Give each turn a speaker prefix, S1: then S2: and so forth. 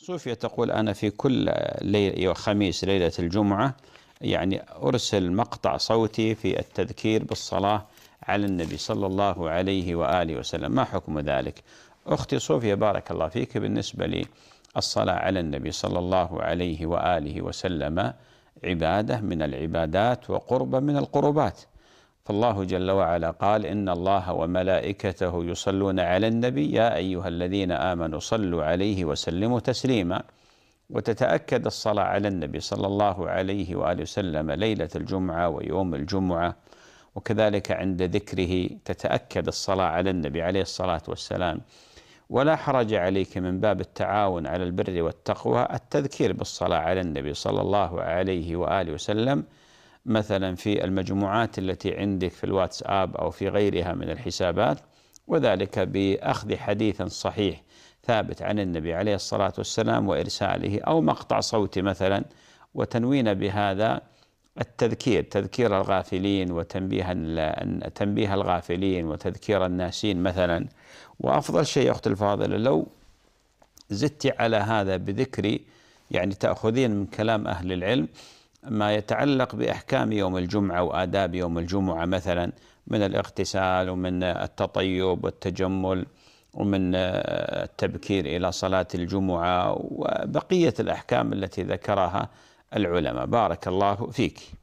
S1: صوفيا تقول أنا في كل ليل أيوة، خميس ليلة الجمعة يعني أرسل مقطع صوتي في التذكير بالصلاة على النبي صلى الله عليه وآله وسلم ما حكم ذلك أختي صوفيا بارك الله فيك بالنسبة للصلاة على النبي صلى الله عليه وآله وسلم عبادة من العبادات وقربة من القربات فالله جل وعلا قال إن الله وملائكته يصلون على النبي يا أيها الذين آمنوا صلوا عليه وسلموا تسليما وتتأكد الصلاة على النبي صلى الله عليه وآله وسلم ليلة الجمعة ويوم الجمعة وكذلك عند ذكره تتأكد الصلاة على النبي عليه الصلاة والسلام ولا حرج عليك من باب التعاون على البر والتقوى التذكير بالصلاة على النبي صلى الله عليه وآله وسلم مثلا في المجموعات التي عندك في الواتساب أو في غيرها من الحسابات وذلك بأخذ حديث صحيح ثابت عن النبي عليه الصلاة والسلام وإرساله أو مقطع صوتي مثلا وتنوين بهذا التذكير تذكير الغافلين وتنبيه تنبيه الغافلين وتذكير الناسين مثلا وافضل شيء اختي الفاضله لو زدت على هذا بذكر يعني تاخذين من كلام اهل العلم ما يتعلق باحكام يوم الجمعه واداب يوم الجمعه مثلا من الاغتسال ومن التطيب والتجمل ومن آه، التبكير الى صلاه الجمعه وبقيه الاحكام التي ذكرها العلماء بارك الله فيك